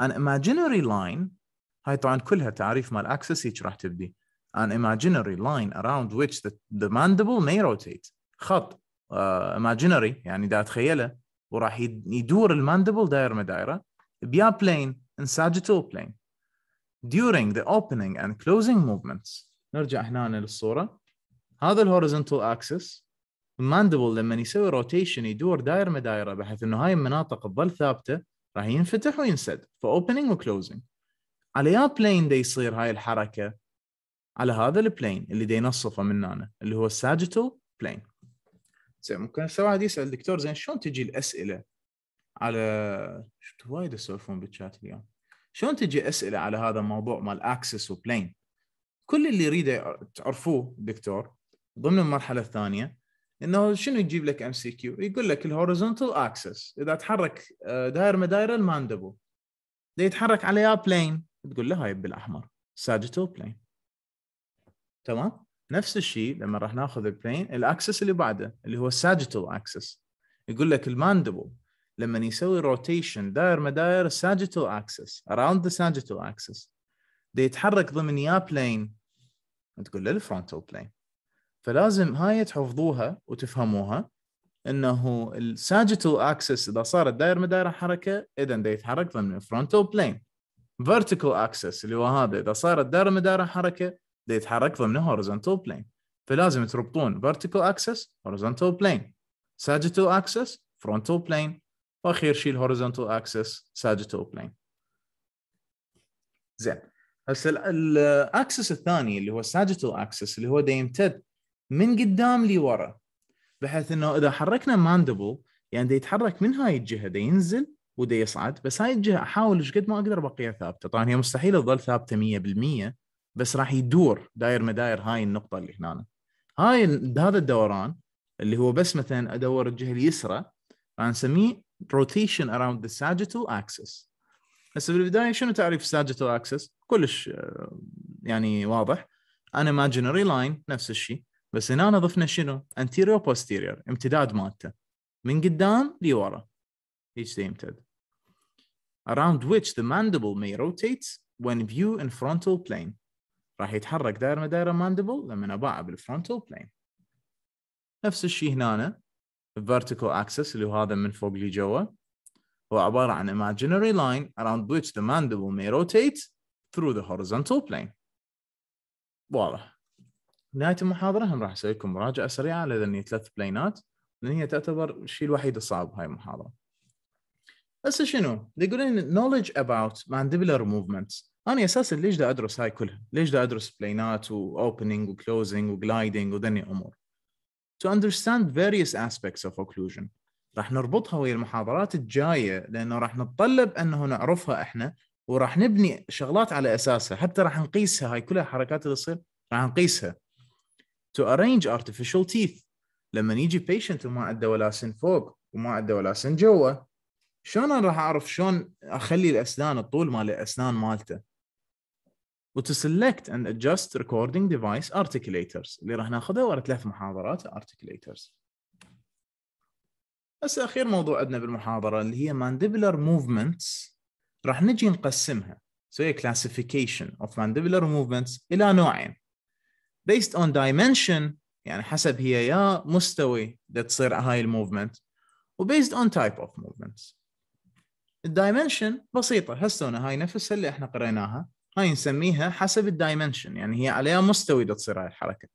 an imaginary line هاي طبعا كلها تعريف مال اكسس هيك راح تبدي an imaginary line around which the, the mandible may rotate خط اماجينري آه، يعني دا اتخيله وراح يدور الماندبل داير ما دايره بيا بلين ان ساجيتال بلين during the opening and closing movements نرجع هنا للصوره هذا الهوريزونتال اكسس الماندبل لما يسوي روتيشن يدور داير ما دايره بحيث انه هاي المناطق تظل ثابته راح ينفتح وينسد فاوبننج وكلوزنج على يا بلين دا يصير هاي الحركه على هذا البلين اللي دا ينصفه من هنا اللي هو الساجيتال بلين زين ممكن هسه واحد يسال دكتور زين شلون تجي الاسئله على شفت وايد يسولفون بالشات اليوم شلون تجي اسئله على هذا الموضوع مال اكسس وبلين كل اللي يريده تعرفوه دكتور ضمن المرحله الثانيه انه شنو يجيب لك ام سي كيو؟ يقول لك الهوريزونتال اكسس اذا تحرك آه، داير مدايره الماندبل اذا يتحرك على يا بلين تقول له هاي بالاحمر ساجيتال بلين تمام؟ نفس الشيء لما راح ناخذ البرين الاكسس اللي بعده اللي هو الساجيتال اكسس يقول لك الماندبل لما يسوي روتيشن داير مداير الساجيتال اكسس اراوند ذا ساجيتال اكسس دي يتحرك ضمن يا بلين تقول له الفرونتال بلين فلازم هاي تحفظوها وتفهموها انه الساجيتال اكسس اذا صارت داير مدايره حركه اذا ده يتحرك ضمن الفرونتال بلين فيرتيكال اكسس اللي هو هذا اذا صارت داير مدايره حركه يتحرك ضمن هوريزونتال بلين فلازم تربطون فيرتيكال اكسس هوريزونتال بلين ساجيتال اكسس فرونتال بلين واخير شيء الهوريزونتال اكسس ساجيتال بلين زين هسه الاكسس الثاني اللي هو ساجيتال اكسس اللي هو يمتد من قدام لورا بحيث انه اذا حركنا ماندبل يعني دا يتحرك من هاي الجهه دا ينزل ودي يصعد بس هاي الجهه احاول ايش قد ما اقدر بقيها ثابته طبعا هي مستحيل تظل ثابته 100% بس راح يدور داير مداير هاي النقطه اللي هنا هاي هذا الدوران اللي هو بس مثلا ادور الجهه اليسرى راح نسميه روتيشن اراوند ذا ساجيتال اكسس هسه بالبدايه شنو تعريف ساجيتال اكسس؟ كلش آه، يعني واضح انا ماجنري لاين نفس الشيء بس هنا أنا ضفنا شنو؟ انتيريور بوستيريور امتداد مالته من قدام لورا هيك يمتد around which the mandible may rotate when view in frontal plane راح يتحرك دائره دائره ماندبل لما اباعه بالفرونتال بلين نفس الشيء هنا vertical axis اللي هو هذا من فوق لجوا هو عبارة عن imaginary line around which the mandible may rotate through the horizontal plane. واضح. نهاية المحاضرة هم راح أسوي لكم مراجعة سريعة لذني ثلاث بلينات لأن هي تعتبر الشيء الوحيد الصعب بهاي المحاضرة. هسه شنو؟ يقولون نولج اباوت مانديبلر موفمنتس انا اساسا ليش دا ادرس هاي كلها؟ ليش دا ادرس بلينات واوبننج وكلوزنج وجلايدنج وذني امور؟ To understand various aspects of occlusion راح نربطها ويا المحاضرات الجايه لانه راح نتطلب انه نعرفها احنا وراح نبني شغلات على اساسها حتى راح نقيسها هاي كلها حركات اللي تصير راح نقيسها to arrange artificial teeth لما يجي patient وما عنده ولا سن فوق وما عنده ولا سن جوا شلون انا راح اعرف شلون اخلي الاسنان الطول مال الاسنان مالته وتو سيلكت اند ادجست ريكوردينج ديفايس ارتكليترز اللي راح ناخذها ورا ثلاث محاضرات ارتكليترز هسه اخير موضوع عندنا بالمحاضره اللي هي مانديبلر موفمنتس راح نجي نقسمها نسوي كلاسيفيكيشن اوف مانديبلر موفمنتس الى نوعين بيست اون دايمنشن يعني حسب هي يا مستوي تصير هاي الموفمنت وبيست اون تايب اوف موفمنتس الدايمنشن بسيطه هالسنه هاي نفسها اللي احنا قريناها هاي نسميها حسب الدايمنشن يعني هي عليها مستوي دا تصير هاي الحركه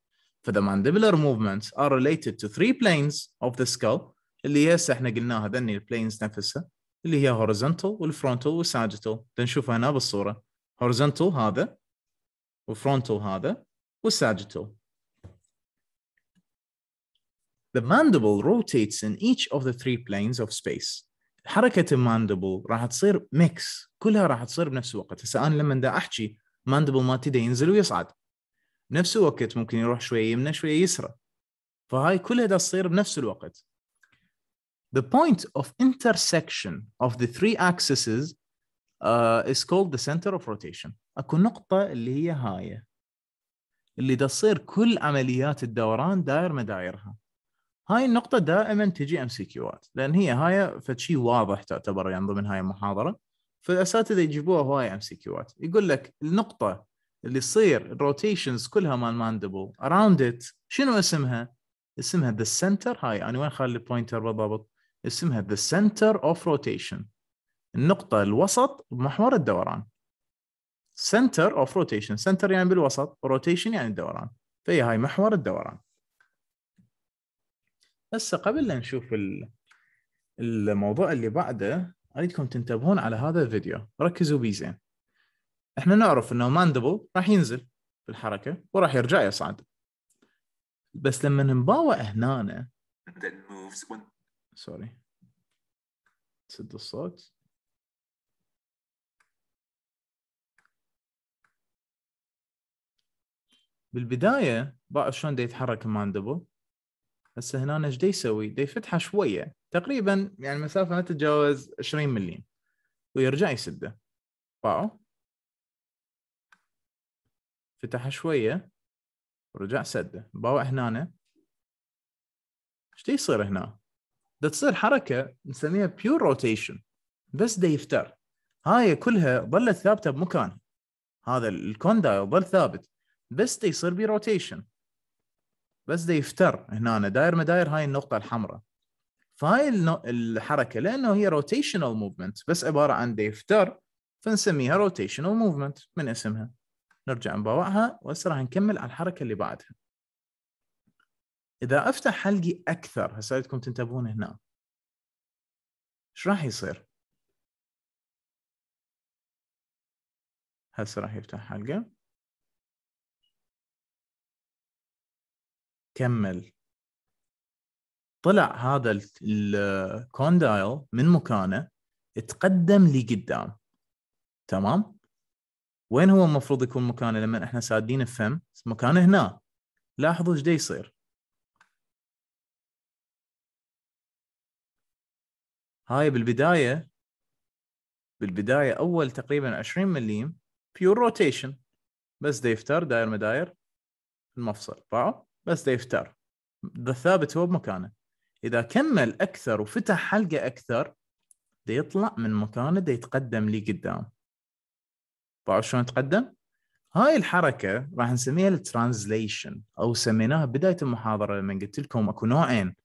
فذا mandibular movements are related to three planes of the skull اللي هي هسه احنا قلناها ذني البلينز نفسها اللي هي horizontal والفرونتال والساجيتال نشوفها هنا بالصوره horizontal هذا والفرونتال هذا والساجيتال The mandible rotates in each of the three planes of space حركه الماندبل راح تصير ميكس كلها راح تصير بنفس الوقت هسه انا لما دا احكي ماندبل مالتي تدي ينزل ويصعد نفس الوقت ممكن يروح شويه يمنى شويه يسرى فهاي كلها دا تصير بنفس الوقت The point of intersection of the three axes uh, is called the center of rotation. اكو نقطة اللي هي هاي اللي دا تصير كل عمليات الدوران داير مدايرها. هاي النقطه دائما تجي ام سي كيوات لان هي هاي فشي واضح تعتبر يعني ضمن هاي المحاضره فالاساتذه يجيبوها هواي ام سي كيوات يقول لك النقطه اللي تصير الروتيشنز كلها مال ماندبل اراوند ات شنو اسمها؟ اسمها ذا سنتر هاي انا وين خالي البوينتر بالضبط؟ اسمها ذا سنتر اوف روتيشن النقطه الوسط بمحور الدوران سنتر اوف روتيشن سنتر يعني بالوسط روتيشن يعني الدوران فهي هاي محور الدوران هسه قبل لا نشوف الموضوع اللي بعده اريدكم تنتبهون على هذا الفيديو ركزوا بيه زين احنا نعرف انه ماندبل راح ينزل بالحركه وراح يرجع يصعد بس لما نباوع هنا سوري سد الصوت بالبدايه باعوا شلون يتحرك الماندبل بس هنا ايش يسوي؟ دا يفتحه شويه تقريبا يعني مسافه ما تتجاوز 20 ملي ويرجع يسده باو فتحه شويه ورجع سده باو هنا ايش يصير هنا؟ دا تصير حركه نسميها بيور روتيشن بس دا يفتر هاي كلها ظلت ثابته بمكان هذا الكوندايل ظل ثابت بس دا يصير بي روتيشن بس ده يفتر هنا داير ما داير هاي النقطه الحمراء فهاي الحركه لانه هي روتيشنال موفمنت بس عباره عن ده يفتر فنسميها روتيشنال موفمنت من اسمها نرجع نبوعها وهسه راح نكمل على الحركه اللي بعدها اذا افتح حلقي اكثر هسألتكم تنتبهون هنا ايش راح يصير هسه راح يفتح حلقه كمل طلع هذا الكوندايل من مكانه تقدم لقدام تمام وين هو المفروض يكون مكانه لما احنا سادين الفم مكانه هنا لاحظوا ايش يصير هاي بالبدايه بالبدايه اول تقريبا 20 مليم بيور روتيشن بس ديفتر داير مداير المفصل طبعا بس ده يفتر ثابت هو بمكانه اذا كمل اكثر وفتح حلقه اكثر ده يطلع من مكانه ده يتقدم لي قدام بعرف شلون يتقدم؟ هاي الحركه راح نسميها الترانزليشن او سميناها بدايه المحاضره لما قلت لكم اكو نوعين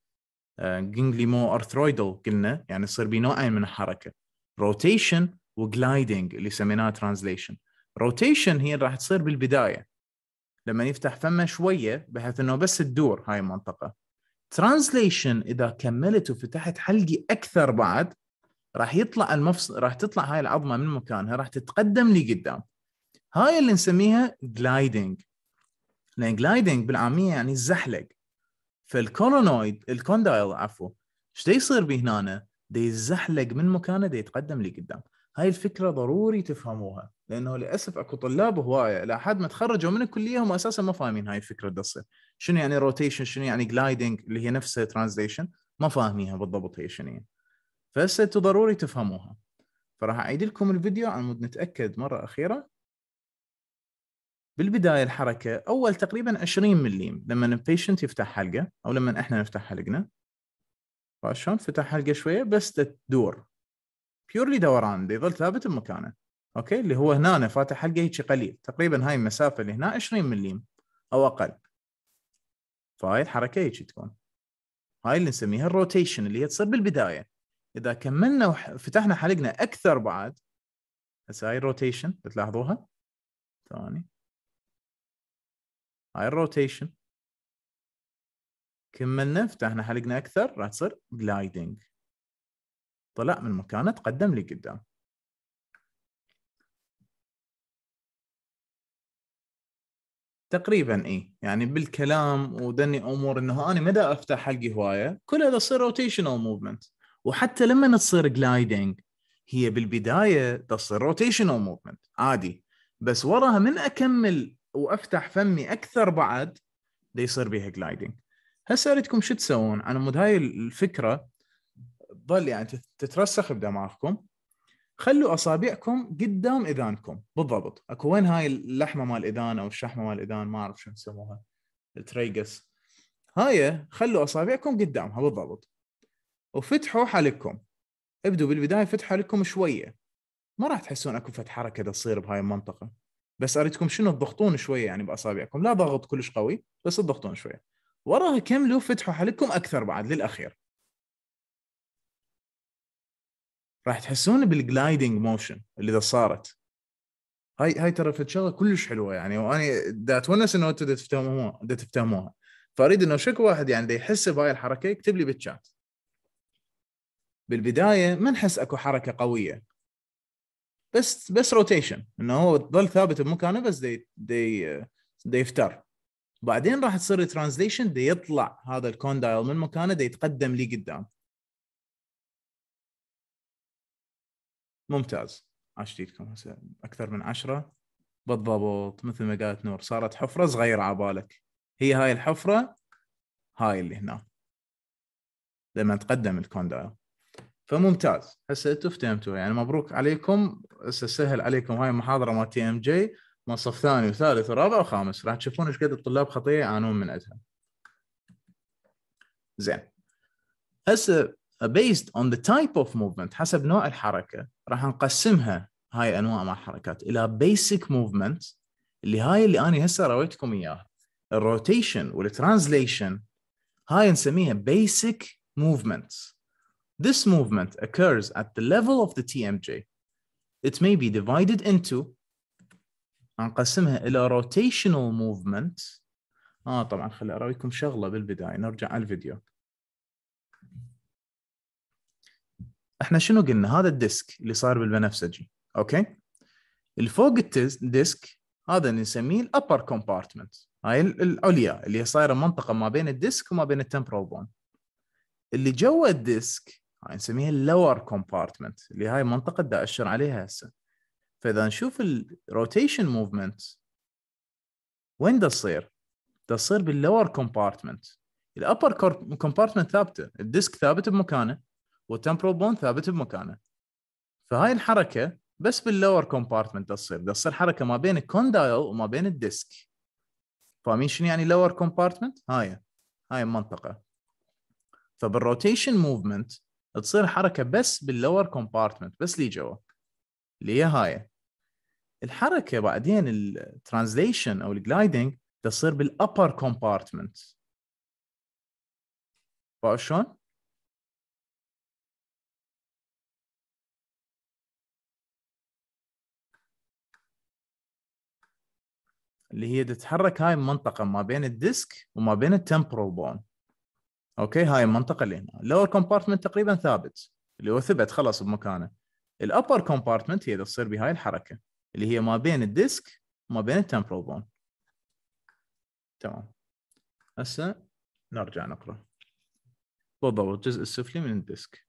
جنجليمو آه، ارثرويدل قلنا يعني يصير بي نوعين من الحركه روتيشن وجلايدنج اللي سميناها ترانزليشن روتيشن هي راح تصير بالبدايه لما يفتح فمه شويه بحيث انه بس تدور هاي المنطقه ترانزليشن اذا كملت وفتحت حلقي اكثر بعد راح يطلع المفصل راح تطلع هاي العظمه من مكانها راح تتقدم لقدام هاي اللي نسميها جلايدنج لان جلايدنج بالعاميه يعني الزحلق فالكولونويد الكوندايل عفوا ايش يصير بهنا؟ دي يزحلق من مكانه دي يتقدم لقدام هاي الفكره ضروري تفهموها لانه للاسف اكو طلاب هوايه لحد ما تخرجوا من الكليه هم اساسا ما فاهمين هاي الفكره تصير شنو يعني روتيشن شنو يعني جلايدنج اللي هي نفسها ترانزليشن ما فاهميها بالضبط هي شنو هي فهسه انتم ضروري تفهموها فراح اعيد لكم الفيديو على مود نتاكد مره اخيره بالبدايه الحركه اول تقريبا 20 مليم لما البيشنت يفتح حلقه او لما احنا نفتح حلقنا فشلون فتح حلقه شويه بس تدور بيورلي دوران بيظل ثابت بمكانه اوكي اللي هو هنا فاتح حلقه هيك قليل تقريبا هاي المسافه اللي هنا 20 مليم او اقل فهاي الحركه هيك تكون هاي اللي نسميها الروتيشن اللي هي تصير بالبدايه اذا كملنا وفتحنا حلقنا اكثر بعد هسه هاي الروتيشن بتلاحظوها ثاني هاي الروتيشن كملنا فتحنا حلقنا اكثر راح تصير جلايدنج طلع من مكانه تقدم لي قدام تقريبا اي يعني بالكلام ودني امور انه انا مدى افتح حقي هوايه كل هذا تصير روتيشنال موفمنت وحتى لما تصير جلايدنج هي بالبدايه تصير روتيشنال موفمنت عادي بس وراها من اكمل وافتح فمي اكثر بعد يصير بيها جلايدنج هسه اريدكم شو تسوون على مود هاي الفكره تظل يعني تترسخ بدماغكم خلوا اصابعكم قدام اذانكم بالضبط اكو وين هاي اللحمه مال الاذان او الشحمه مال الاذان ما اعرف شو يسموها التريقس هاي خلوا اصابعكم قدامها بالضبط وفتحوا حالكم ابدوا بالبدايه فتحوا حالكم شويه ما راح تحسون اكو فتح حركه تصير بهاي المنطقه بس اريدكم شنو تضغطون شويه يعني باصابعكم لا ضغط كلش قوي بس تضغطون شويه وراها كملوا فتحوا حالكم اكثر بعد للاخير راح تحسون بالجلايدنج موشن اللي اذا صارت هاي هاي ترى في شغله كلش حلوه يعني واني دا اتونس انه انتم تفتهموها دا تفتهموها فاريد انه شكو واحد يعني دا يحس بهاي الحركه يكتب لي بالشات بالبدايه ما نحس اكو حركه قويه بس بس روتيشن انه هو تظل ثابت بمكانه بس دي دي دي يفتر بعدين راح تصير ترانزليشن دي يطلع هذا الكوندايل من مكانه دي يتقدم لي قدام ممتاز عاش هسه اكثر من عشرة بالضبط مثل ما قالت نور صارت حفره صغيره على بالك هي هاي الحفره هاي اللي هنا لما تقدم الكوندايل فممتاز هسه انتم افتهمتوا يعني مبروك عليكم هسه سهل عليكم هاي المحاضره مال تي ام جي صف ثاني وثالث ورابع وخامس راح تشوفون ايش قد الطلاب خطيه يعانون من عندها زين هسه Uh, based on the type of movement حسب نوع الحركه راح نقسمها هاي انواع مع الحركات الى basic movements اللي هاي اللي انا هسه رويتكم اياها الروتيشن والترانزليشن هاي نسميها basic movements This movement occurs at the level of the TMJ. It may be divided into هنقسمها إلى rotational movement. آه طبعا خلي أراويكم شغلة بالبداية نرجع على الفيديو. احنا شنو قلنا هذا الديسك اللي صار بالبنفسجي اوكي اللي فوق الديسك هذا نسميه الابر كومبارتمنت هاي العليا اللي صايره منطقه ما بين الديسك وما بين التمبرال بون اللي جوا الديسك هاي نسميها اللور كومبارتمنت اللي هاي المنطقه دا اشر عليها هسه فاذا نشوف الروتيشن موفمنت وين دا تصير؟ دا تصير باللور كومبارتمنت الابر كومبارتمنت ثابته الديسك ثابت بمكانه والتمبرال بون ثابت بمكانه فهاي الحركه بس باللور كومبارتمنت تصير تصير حركه ما بين الكوندايل وما بين الديسك فاهمين شنو يعني لور كومبارتمنت هاي هاي المنطقه فبالروتيشن موفمنت تصير حركه بس باللور كومبارتمنت بس لي جوا اللي هي هاي الحركه بعدين الترانزليشن او الجلايدنج تصير بالابر كومبارتمنت فاهم شلون؟ اللي هي تتحرك هاي المنطقه ما بين الديسك وما بين التمبرال بون اوكي هاي المنطقه اللي هنا اللور كومبارتمنت تقريبا ثابت اللي هو ثبت خلص بمكانه الابر كومبارتمنت هي اللي تصير بهاي الحركه اللي هي ما بين الديسك وما بين التمبرال بون تمام هسه نرجع نقرا بالضبط الجزء السفلي من الديسك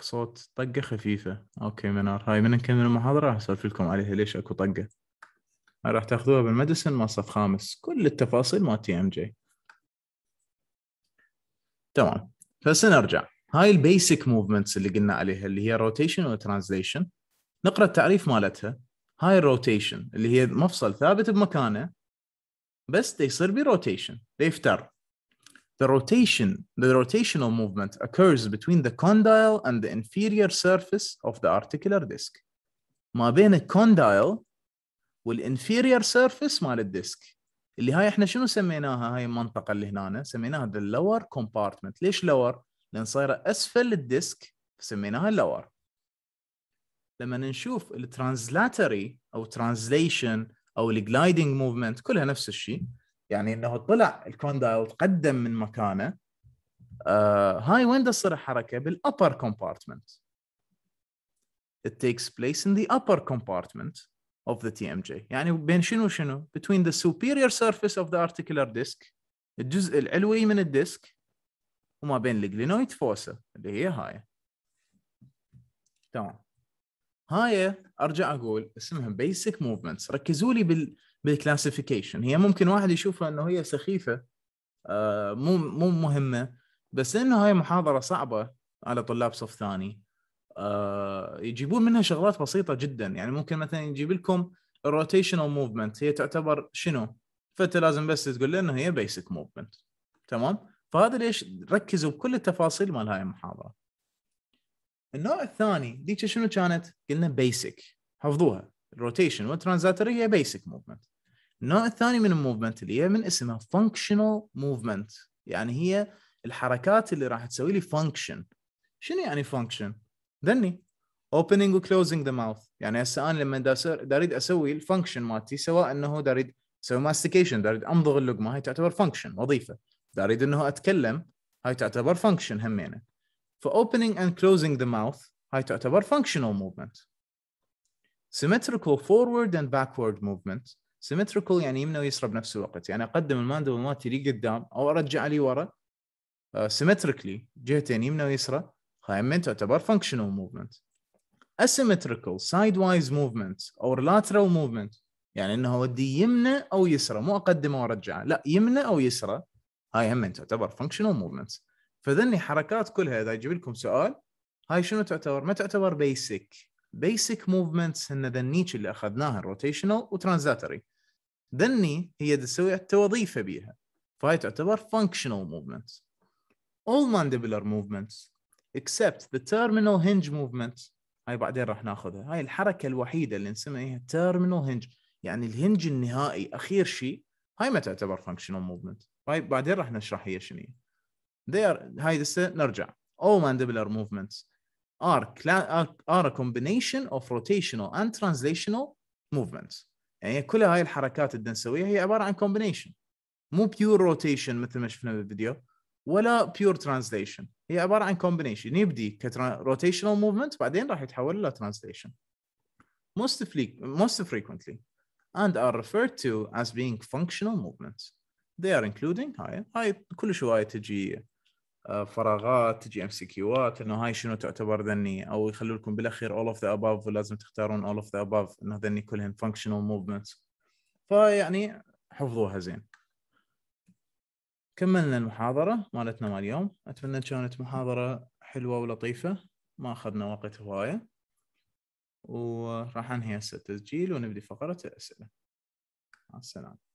صوت طقة خفيفة أوكي منار هاي من نكمل المحاضرة راح أسولف لكم عليها ليش أكو طقة هاي راح تاخذوها بالمدرسة مال صف خامس كل التفاصيل مال تي ام جي تمام فسنرجع هاي البيسك موفمنتس اللي قلنا عليها اللي هي روتيشن وترانزليشن نقرا التعريف مالتها هاي الروتيشن اللي هي مفصل ثابت بمكانه بس يصير بروتيشن يفتر The rotation, the rotational movement occurs between the condyle and the inferior surface of the articular disc. ما بين الكوندايل والانفيرير سيرفيس مال الديسك اللي هاي احنا شنو سميناها هاي المنطقه اللي هنا سميناها ذا lower كومبارتمنت ليش لور لان صايره اسفل الديسك سميناها lower. لما نشوف الترانزلاتري او ترانزليشن او الجلايدنج موفمنت كلها نفس الشيء يعني انه طلع الكوندا وتقدم من مكانه آه هاي وين تصير الحركه؟ بالابر كومبارتمنت It takes place in the upper compartment of the TMJ يعني بين شنو شنو؟ between the superior surface of the articular disc الجزء العلوي من الديسك وما بين الجلينويد فوسا اللي هي هاي تمام هاي ارجع اقول اسمها بيسك موفمنتس ركزوا لي بال بالكلاسيفيكيشن هي ممكن واحد يشوفها انه هي سخيفه آه، مو مو مهمه بس انه هاي محاضره صعبه على طلاب صف ثاني آه، يجيبون منها شغلات بسيطه جدا يعني ممكن مثلا يجيب لكم الروتيشنال موفمنت هي تعتبر شنو؟ فانت لازم بس تقول له انه هي بيسك موفمنت تمام؟ فهذا ليش ركزوا بكل التفاصيل مال هاي المحاضره. النوع الثاني ذيك شنو كانت؟ قلنا بيسك حفظوها الروتيشن والترانزاتوري هي بيسك موفمنت النوع الثاني من الموفمنت اللي هي من اسمها فانكشنال موفمنت يعني هي الحركات اللي راح تسوي لي فانكشن شنو يعني فانكشن؟ ذني اوبننج وكلوزنج ذا ماوث يعني هسه انا لما اريد اسوي الفانكشن مالتي سواء انه اريد اسوي ماستيكيشن اريد امضغ اللقمه هاي تعتبر فانكشن وظيفه اريد انه اتكلم هاي تعتبر فانكشن همينه opening اند كلوزنج ذا ماوث هاي تعتبر فانكشنال موفمنت symmetrical forward and backward movement سيمتريكال يعني يمنى ويسرى بنفس الوقت يعني اقدم الماندبل مالتي لي قدام او ارجع لي ورا سيمتريكلي آه، جهتين يمنى ويسرى فهم تعتبر فانكشنال موفمنت سايد وايز موفمنت او لاترال موفمنت يعني انه ودي يمنى او يسرى مو اقدمه وارجعه لا يمنى او يسرى هاي هم تعتبر فانكشنال موفمنت فذني حركات كلها اذا يجيب لكم سؤال هاي شنو تعتبر؟ ما تعتبر بيسك بيسك موفمنتس هن ذنيتش اللي اخذناها الروتيشنال وترانزاتري ذني هي تسوي وظيفه بيها فهي تعتبر functional movements all mandibular movements except the terminal hinge movements هاي بعدين راح ناخذها هاي الحركه الوحيده اللي نسميها terminal hinge يعني الهنج النهائي اخير شيء هاي ما تعتبر functional movement هاي بعدين راح نشرح هي شنو هي هاي لسه نرجع all mandibular movements are, are a combination of rotational and translational movements يعني كل هاي الحركات اللي نسويها هي عباره عن كومبينيشن مو بيور روتيشن مثل ما شفنا بالفيديو ولا بيور ترانزليشن هي عباره عن كومبينيشن يبدي كروتيشنال موفمنت بعدين راح يتحول الى ترانزليشن most most frequently and are referred to as being functional movements they are including هاي هاي كل شوية تجي آه، فراغات تجي ام سي كيوات انه هاي شنو تعتبر ذني او يخلوا لكم بالاخير اول اوف ذا اباف ولازم تختارون اول اوف ذا اباف انه ذني كلهن فانكشنال موفمنتس فيعني حفظوها زين كملنا المحاضرة مالتنا مال اليوم أتمنى كانت محاضرة حلوة ولطيفة ما أخذنا وقت هواية وراح أنهي هسه التسجيل ونبدي فقرة الأسئلة مع السلامة